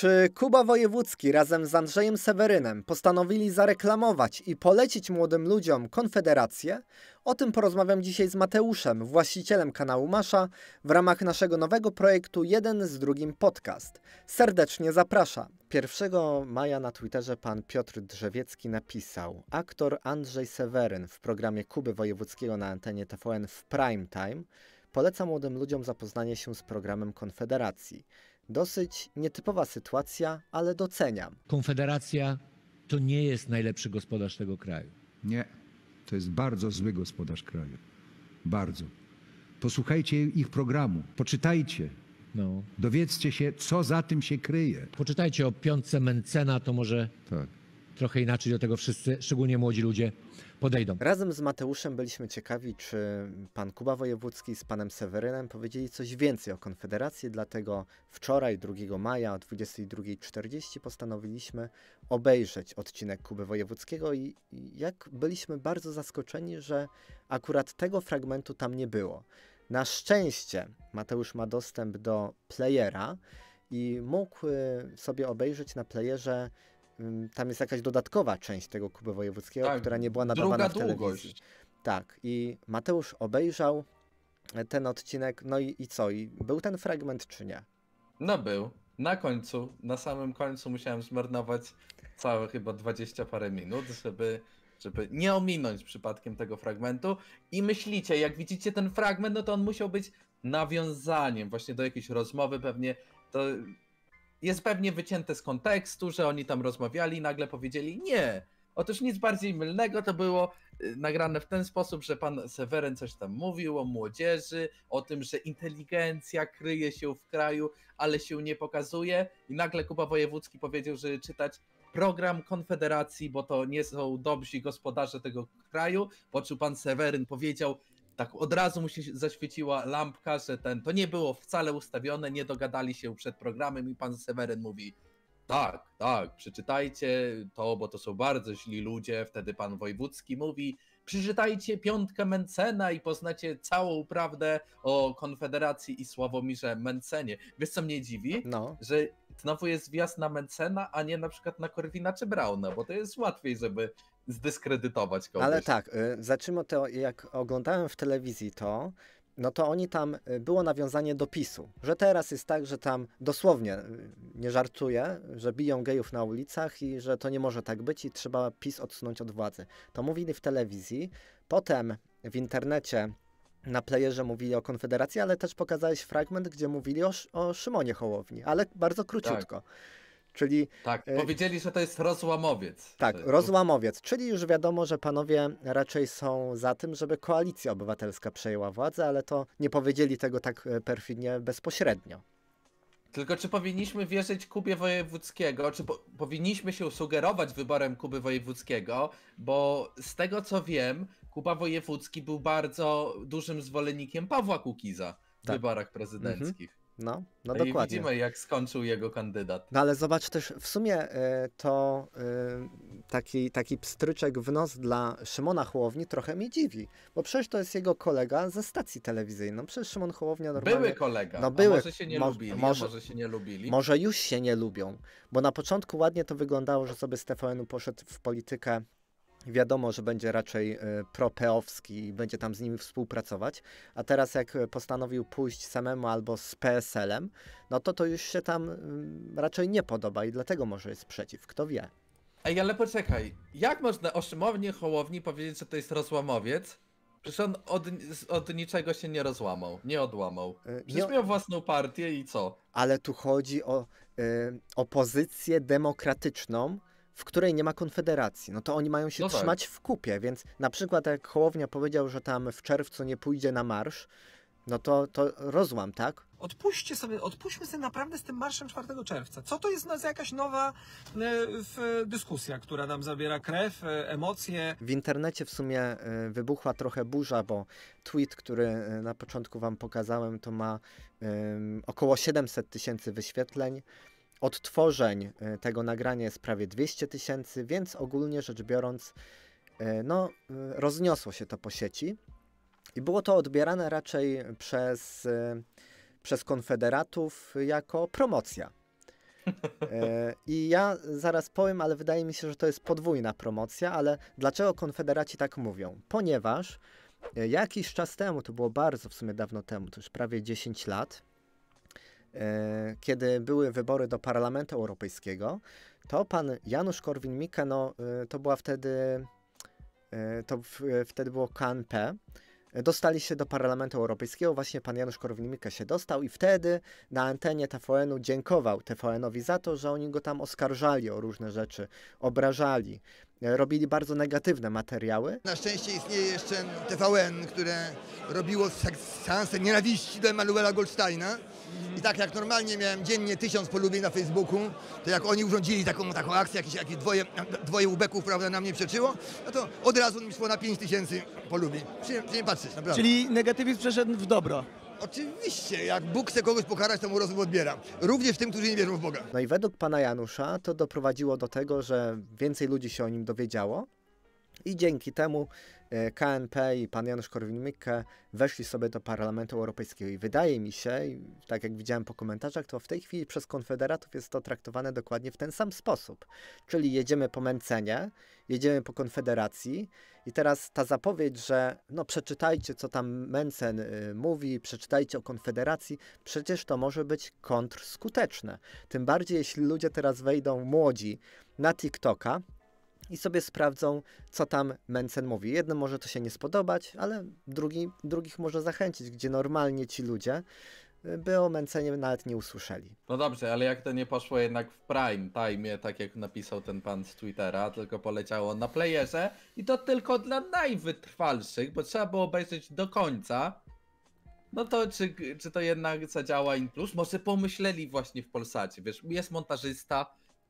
Czy Kuba Wojewódzki razem z Andrzejem Sewerynem postanowili zareklamować i polecić młodym ludziom Konfederację? O tym porozmawiam dzisiaj z Mateuszem, właścicielem kanału Masza, w ramach naszego nowego projektu Jeden z drugim podcast. Serdecznie zapraszam. 1 maja na Twitterze pan Piotr Drzewiecki napisał: Aktor Andrzej Seweryn w programie Kuby Wojewódzkiego na antenie TVN w prime time poleca młodym ludziom zapoznanie się z programem Konfederacji. Dosyć nietypowa sytuacja, ale doceniam. Konfederacja to nie jest najlepszy gospodarz tego kraju. Nie, to jest bardzo zły gospodarz kraju. Bardzo. Posłuchajcie ich programu, poczytajcie. No. Dowiedzcie się, co za tym się kryje. Poczytajcie o piątce Mencena, to może tak trochę inaczej do tego wszyscy, szczególnie młodzi ludzie, podejdą. Razem z Mateuszem byliśmy ciekawi, czy pan Kuba Wojewódzki z panem Sewerynem powiedzieli coś więcej o Konfederacji, dlatego wczoraj, 2 maja o 22.40 postanowiliśmy obejrzeć odcinek Kuby Wojewódzkiego i jak byliśmy bardzo zaskoczeni, że akurat tego fragmentu tam nie było. Na szczęście Mateusz ma dostęp do playera i mógł y, sobie obejrzeć na playerze tam jest jakaś dodatkowa część tego Kuby Wojewódzkiego, tak, która nie była nadawana w telewizji. Tak, i Mateusz obejrzał e, ten odcinek, no i, i co? I był ten fragment, czy nie? No był. Na końcu, na samym końcu musiałem zmarnować całe chyba 20 parę minut, żeby, żeby nie ominąć przypadkiem tego fragmentu. I myślicie, jak widzicie ten fragment, no to on musiał być nawiązaniem właśnie do jakiejś rozmowy pewnie. To jest pewnie wycięte z kontekstu, że oni tam rozmawiali i nagle powiedzieli nie. Otóż nic bardziej mylnego to było y, nagrane w ten sposób, że pan Seweryn coś tam mówił o młodzieży, o tym, że inteligencja kryje się w kraju, ale się nie pokazuje. I nagle Kuba Wojewódzki powiedział, że czytać program Konfederacji, bo to nie są dobrzy gospodarze tego kraju, po czym pan Seweryn powiedział, tak od razu mu się zaświeciła lampka, że ten, to nie było wcale ustawione, nie dogadali się przed programem i pan Seweryn mówi, tak, tak, przeczytajcie to, bo to są bardzo źli ludzie. Wtedy pan Wojewódzki mówi, przeczytajcie piątkę Mencena i poznacie całą prawdę o Konfederacji i Sławomirze Mencenie. Wiesz co mnie dziwi? No. Że znowu jest wjazd na Mencena, a nie na przykład na Korwina czy Brauna, bo to jest łatwiej, żeby zdyskredytować kogoś. Ale tak, y, zaczymy to, jak oglądałem w telewizji to, no to oni tam, y, było nawiązanie do PiSu, że teraz jest tak, że tam dosłownie, y, nie żartuję, że biją gejów na ulicach i że to nie może tak być i trzeba PiS odsunąć od władzy. To mówili w telewizji, potem w internecie na playerze mówili o Konfederacji, ale też pokazałeś fragment, gdzie mówili o, o Szymonie Hołowni, ale bardzo króciutko. Tak. Czyli, tak, e, powiedzieli, że to jest rozłamowiec. Tak, rozłamowiec, czyli już wiadomo, że panowie raczej są za tym, żeby koalicja obywatelska przejęła władzę, ale to nie powiedzieli tego tak e, perfidnie bezpośrednio. Tylko czy powinniśmy wierzyć Kubie Wojewódzkiego, czy po powinniśmy się sugerować wyborem Kuby Wojewódzkiego, bo z tego co wiem, Kuba Wojewódzki był bardzo dużym zwolennikiem Pawła Kukiza w tak. wyborach mhm. prezydenckich. Mhm. No, no I dokładnie. widzimy, jak skończył jego kandydat. No ale zobacz też, w sumie e, to e, taki, taki pstryczek w nos dla Szymona Hołowni trochę mnie dziwi, bo przecież to jest jego kolega ze stacji telewizyjnej. No, przecież Szymon Hołownia normalnie... Były kolega, no, były, może się nie mo lubili, może, może, się nie lubili. Może już się nie lubią, bo na początku ładnie to wyglądało, że sobie z TVN-u poszedł w politykę wiadomo, że będzie raczej e, propeowski i będzie tam z nimi współpracować, a teraz jak e, postanowił pójść samemu albo z PSL-em, no to to już się tam mm, raczej nie podoba i dlatego może jest przeciw, kto wie. Ej, ale poczekaj, jak można o Szymownie Hołowni powiedzieć, że to jest rozłamowiec, Przecież on od, od, niczego się nie rozłamał, nie odłamał. E, Przecież nie... miał własną partię i co? Ale tu chodzi o y, opozycję demokratyczną, w której nie ma konfederacji, no to oni mają się no tak. trzymać tak. w kupie, więc na przykład jak Hołownia powiedział, że tam w czerwcu nie pójdzie na marsz, no to, to rozłam, tak? Odpuśćcie sobie, odpuśćmy sobie naprawdę z tym marszem 4 czerwca. Co to jest nas jakaś nowa y, dyskusja, która nam zabiera krew, y, emocje? W internecie w sumie y, wybuchła trochę burza, bo tweet, który na początku wam pokazałem, to ma około 700 tysięcy wyświetleń odtworzeń e, tego nagrania jest prawie 200 tysięcy, więc ogólnie rzecz biorąc, e, no, e, rozniosło się to po sieci. I było to odbierane raczej przez, przez konfederatów jako promocja. I ja zaraz powiem, ale wydaje mi się, że to jest podwójna promocja, ale dlaczego konfederaci tak mówią? Ponieważ jakiś czas temu, to było bardzo w sumie dawno temu, to już prawie 10 lat, E, kiedy były wybory do Parlamentu Europejskiego, to pan Janusz Korwin-Mikke, no, e, to była wtedy, e, to w, wtedy było KNP, dostali się do Parlamentu Europejskiego, właśnie pan Janusz Korwin-Mikke się dostał i wtedy na antenie TVN-u dziękował TVN-owi za to, że oni go tam oskarżali o różne rzeczy, obrażali, E, robili bardzo negatywne materiały. Na szczęście istnieje jeszcze TVN, które robiło seansę nienawiści do Emanuela Goldsteina. I tak jak normalnie miałem dziennie tysiąc polubień na Facebooku, to jak oni urządzili taką, taką akcję, jakieś, jakieś dwoje, dwoje ubeków prawda, na mnie przeczyło, no to od razu mi szło na pięć tysięcy polubień. Przyjemnie patrzeć, naprawdę. Czyli negatywizm przeszedł w dobro. Oczywiście, jak Bóg chce kogoś pokarać, to mu rozum odbiera. Również tym, którzy nie wierzą w Boga. No i według pana Janusza to doprowadziło do tego, że więcej ludzi się o nim dowiedziało, i dzięki temu e, KNP i pan Janusz Korwin-Mikke weszli sobie do Parlamentu Europejskiego. I wydaje mi się, tak jak widziałem po komentarzach, to w tej chwili przez konfederatów jest to traktowane dokładnie w ten sam sposób. Czyli jedziemy po męcenie, jedziemy po konfederacji i teraz ta zapowiedź, że no przeczytajcie, co tam Mencen y, mówi, przeczytajcie o konfederacji, przecież to może być kontrskuteczne. Tym bardziej, jeśli ludzie teraz wejdą młodzi na TikToka, i sobie sprawdzą, co tam Mencen mówi. Jednym może to się nie spodobać, ale drugi, drugich może zachęcić, gdzie normalnie ci ludzie y, by o Mencenie nawet nie usłyszeli. No dobrze, ale jak to nie poszło jednak w prime time, tak jak napisał ten pan z Twittera, tylko poleciało na playerze i to tylko dla najwytrwalszych, bo trzeba było obejrzeć do końca. No to czy, czy to jednak zadziała in plus? Może pomyśleli właśnie w Polsacie, wiesz, jest montażysta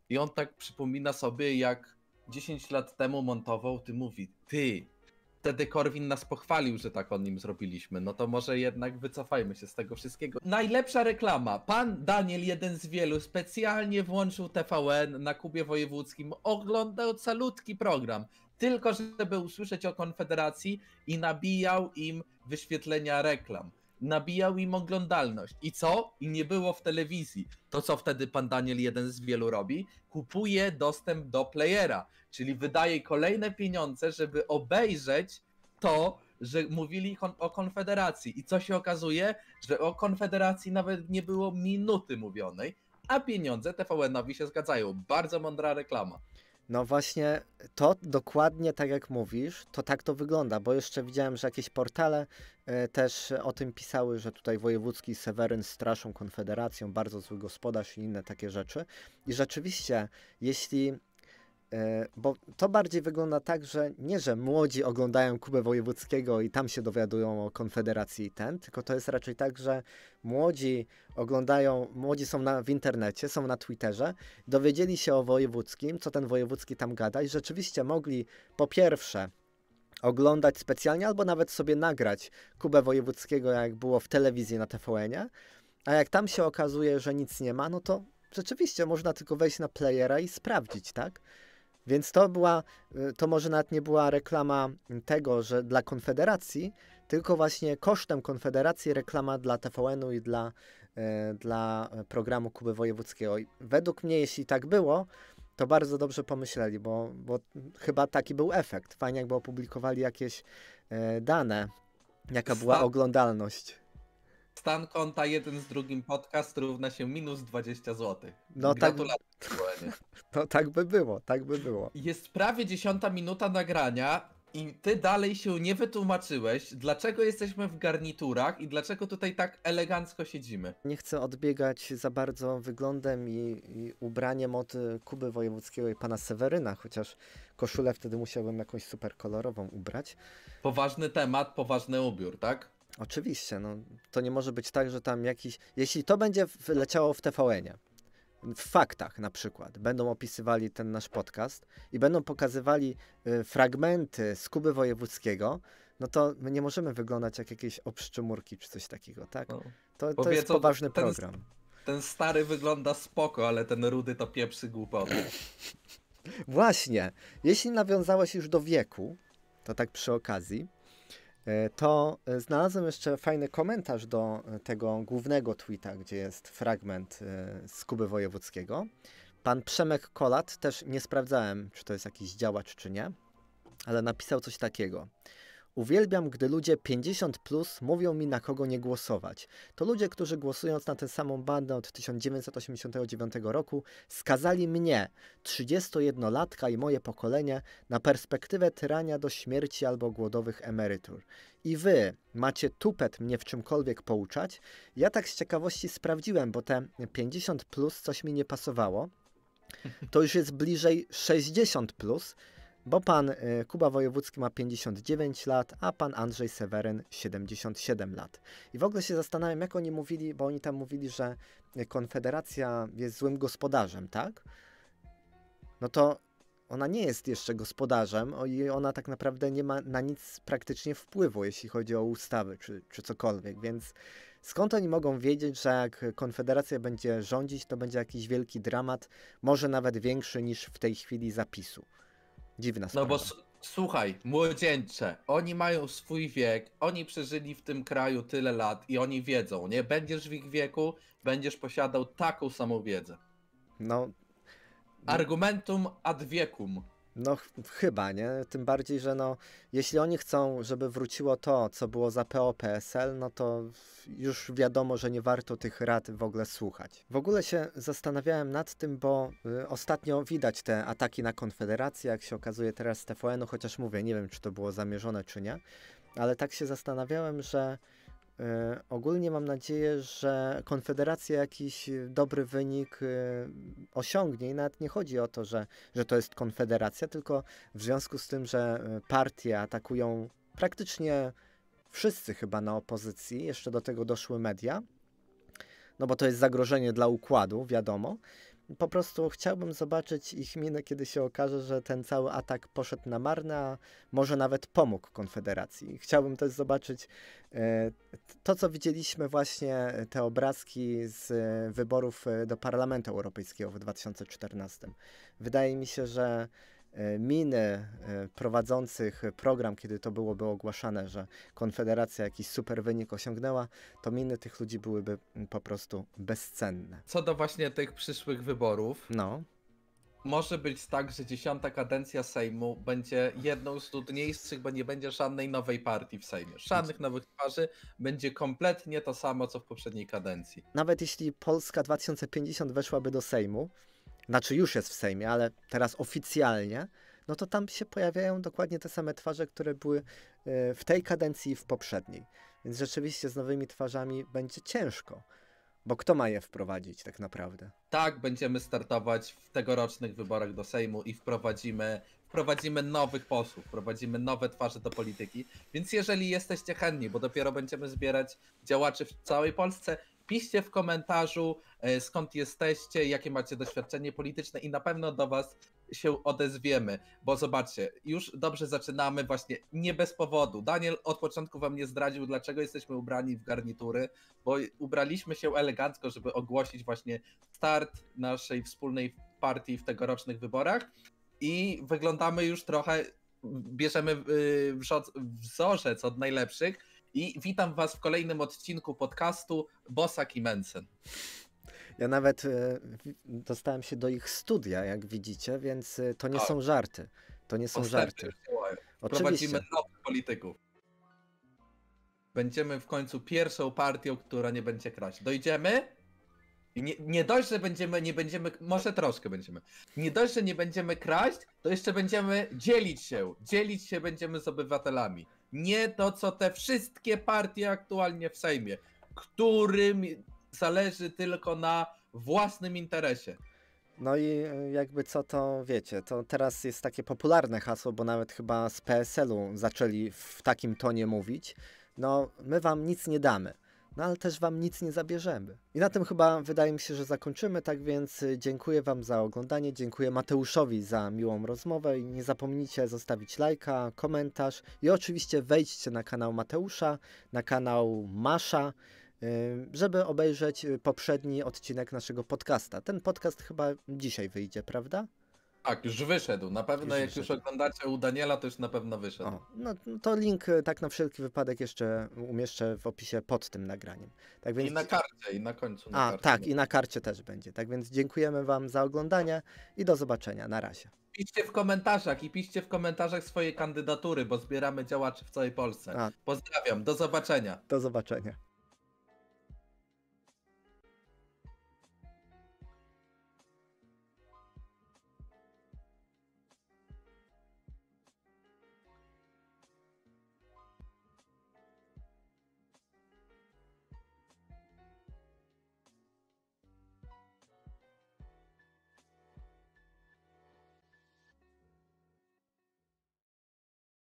i on tak przypomina sobie jak 10 lat temu montował, ty mówi, ty, wtedy Korwin nas pochwalił, że tak o nim zrobiliśmy. No to może jednak wycofajmy się z tego wszystkiego. Najlepsza reklama. Pan Daniel, jeden z wielu, specjalnie włączył TVN na Kubie Wojewódzkim. Oglądał calutki program, tylko żeby usłyszeć o Konfederacji i nabijał im wyświetlenia reklam nabijał im oglądalność. I co? I nie było w telewizji. To co wtedy pan Daniel jeden z wielu robi? Kupuje dostęp do playera, czyli wydaje kolejne pieniądze, żeby obejrzeć to, że mówili o Konfederacji. I co się okazuje? Że o Konfederacji nawet nie było minuty mówionej, a pieniądze TVN-owi się zgadzają. Bardzo mądra reklama. No właśnie, to dokładnie tak jak mówisz, to tak to wygląda, bo jeszcze widziałem, że jakieś portale y, też o tym pisały, że tutaj wojewódzki Seweryn straszą konfederacją, bardzo zły gospodarz i inne takie rzeczy. I rzeczywiście, jeśli E, bo to bardziej wygląda tak, że nie, że młodzi oglądają Kubę Wojewódzkiego i tam się dowiadują o Konfederacji i ten, tylko to jest raczej tak, że młodzi oglądają, młodzi są na, w internecie, są na Twitterze, dowiedzieli się o Wojewódzkim, co ten Wojewódzki tam gada i rzeczywiście mogli po pierwsze oglądać specjalnie albo nawet sobie nagrać Kubę Wojewódzkiego, jak było w telewizji na tvn a jak tam się okazuje, że nic nie ma, no to rzeczywiście można tylko wejść na playera i sprawdzić, tak? Więc to była, y, to może nawet nie była reklama tego, że dla Konfederacji, tylko właśnie kosztem Konfederacji reklama dla TVN-u i dla, y, dla y, programu Kuby Wojewódzkiego. I według mnie, jeśli tak było, to bardzo dobrze pomyśleli, bo, bo chyba taki był efekt. Fajnie, jakby opublikowali jakieś dane, jaka była oglądalność stan konta jeden z drugim podcast równa się minus 20 zł. No tak- Gratulacje. tak, no tak by było, tak by było. Jest prawie dziesiąta minuta nagrania i ty dalej się nie wytłumaczyłeś, dlaczego jesteśmy w garniturach i dlaczego tutaj tak elegancko siedzimy. Nie chcę odbiegać za bardzo wyglądem i, i ubraniem od Kuby Wojewódzkiego i pana Seweryna, chociaż koszulę wtedy musiałbym jakąś super kolorową ubrać. Poważny temat, poważny ubiór, tak? Oczywiście, no, to nie może być tak, że tam jakiś. Jeśli to będzie leciało w tvn w faktach na przykład, będą opisywali ten nasz podcast i będą pokazywali y, fragmenty Skuby Wojewódzkiego, no to my nie możemy wyglądać jak jakieś obszczymurki czy coś takiego, tak? No. To, to jest poważny ten, program. Ten stary wygląda spoko, ale ten rudy to pieprzy głupoty. Właśnie. Jeśli nawiązałeś już do wieku, to tak przy okazji, E, to e, znalazłem jeszcze fajny komentarz do e, tego głównego tweeta, gdzie jest fragment z Kuby Wojewódzkiego. Pan Przemek Kolat, też nie sprawdzałem, czy to jest jakiś działacz, czy nie, ale napisał coś takiego. Uwielbiam, gdy ludzie 50 plus mówią mi na kogo nie głosować. To ludzie, którzy głosując na tę samą bandę od 1989 roku, skazali mnie, 31-latka i moje pokolenie, na perspektywę tyrania do śmierci albo głodowych emerytur. I wy macie tupet mnie w czymkolwiek pouczać? Ja tak z ciekawości sprawdziłem, bo te 50 plus coś mi nie pasowało. To już jest bliżej 60 plus bo pan e, Kuba Wojewódzki ma 59 lat, a pan Andrzej Seweryn 77 lat. I w ogóle się zastanawiam, jak oni mówili, bo oni tam mówili, że Konfederacja jest złym gospodarzem, tak? No to ona nie jest jeszcze gospodarzem i ona tak naprawdę nie ma na nic praktycznie wpływu, jeśli chodzi o ustawy czy, czy cokolwiek, więc skąd oni mogą wiedzieć, że jak Konfederacja będzie rządzić, to będzie jakiś wielki dramat, może nawet większy niż w tej chwili zapisu. Dziwna sprawa. No bo słuchaj, młodzieńcze, oni mają swój wiek, oni przeżyli w tym kraju tyle lat i oni wiedzą, nie? Będziesz w ich wieku, będziesz posiadał taką samą wiedzę. No. Argumentum ad wiekum. No chyba, nie? Tym bardziej, że no, jeśli oni chcą, żeby wróciło to, co było za PO-PSL, no to już wiadomo, że nie warto tych rad w ogóle słuchać. W ogóle się zastanawiałem nad tym, bo y, ostatnio widać te ataki na Konfederację, jak się okazuje teraz z TVN-u, chociaż mówię, nie wiem, czy to było zamierzone, czy nie, ale tak się zastanawiałem, że E, ogólnie mam nadzieję, że Konfederacja jakiś e, dobry wynik e, osiągnie i nawet nie chodzi o to, że, że to jest Konfederacja, tylko w związku z tym, że partie atakują praktycznie wszyscy chyba na opozycji, jeszcze do tego doszły media, no bo to jest zagrożenie dla układu, wiadomo, po prostu chciałbym zobaczyć ich minę, kiedy się okaże, że ten cały atak poszedł na marne, a może nawet pomógł Konfederacji. Chciałbym też zobaczyć e, to, co widzieliśmy właśnie, e, te obrazki z e, wyborów do Parlamentu Europejskiego w 2014. Wydaje mi się, że E, miny e, prowadzących program, kiedy to byłoby ogłaszane, że Konfederacja jakiś super wynik osiągnęła, to miny tych ludzi byłyby mm, po prostu bezcenne. Co do właśnie tych przyszłych wyborów. No. Może być tak, że dziesiąta kadencja Sejmu będzie jedną z trudniejszych, bo nie będzie żadnej nowej partii w Sejmie. Żadnych nowych twarzy. Będzie kompletnie to samo, co w poprzedniej kadencji. Nawet jeśli Polska 2050 weszłaby do Sejmu, znaczy już jest w Sejmie, ale teraz oficjalnie, no to tam się pojawiają dokładnie te same twarze, które były e, w tej kadencji i w poprzedniej. Więc rzeczywiście z nowymi twarzami będzie ciężko. Bo kto ma je wprowadzić tak naprawdę? Tak, będziemy startować w tegorocznych wyborach do Sejmu i wprowadzimy, wprowadzimy nowych posłów, wprowadzimy nowe twarze do polityki. Więc jeżeli jesteście chętni, bo dopiero będziemy zbierać działaczy w całej Polsce, Piszcie w komentarzu, e, skąd jesteście, jakie macie doświadczenie polityczne i na pewno do Was się odezwiemy, bo zobaczcie, już dobrze zaczynamy właśnie nie bez powodu. Daniel od początku wam nie zdradził, dlaczego jesteśmy ubrani w garnitury, bo ubraliśmy się elegancko, żeby ogłosić właśnie start naszej wspólnej partii w tegorocznych wyborach i wyglądamy już trochę, bierzemy y, wzorzec od najlepszych, i witam Was w kolejnym odcinku podcastu Bosak i Mensen. Ja nawet e, dostałem się do ich studia, jak widzicie, więc e, to nie są żarty. To nie są żarty. Prowadzimy nowych polityków. Będziemy w końcu pierwszą partią, która nie będzie kraść. Dojdziemy? Nie, nie dość, że będziemy, nie będziemy, może troszkę będziemy. Nie dość, że nie będziemy kraść, to jeszcze będziemy dzielić się. Dzielić się będziemy z obywatelami nie to, co te wszystkie partie aktualnie w Sejmie, którym zależy tylko na własnym interesie. No i e, jakby co to wiecie, to teraz jest takie popularne hasło, bo nawet chyba z PSL-u zaczęli w takim tonie mówić. No, my wam nic nie damy no ale też Wam nic nie zabierzemy. I na tym chyba wydaje mi się, że zakończymy, tak więc y, dziękuję Wam za oglądanie, dziękuję Mateuszowi za miłą rozmowę i nie zapomnijcie zostawić lajka, komentarz i oczywiście wejdźcie na kanał Mateusza, na kanał Masza, y, żeby obejrzeć y, poprzedni odcinek naszego podcasta. Ten podcast chyba dzisiaj wyjdzie, prawda? Tak, już wyszedł. Na pewno, już jak wyszedł. już oglądacie u Daniela, to już na pewno wyszedł. O, no, to link e, tak na wszelki wypadek jeszcze umieszczę w opisie pod tym nagraniem. Tak więc... I na karcie, i na końcu. Na A, karcie. tak, i na karcie też będzie. Tak więc dziękujemy Wam za oglądanie i do zobaczenia. Na razie. Piszcie w komentarzach i piszcie w komentarzach swoje kandydatury, bo zbieramy działaczy w całej Polsce. A. Pozdrawiam, do zobaczenia. Do zobaczenia.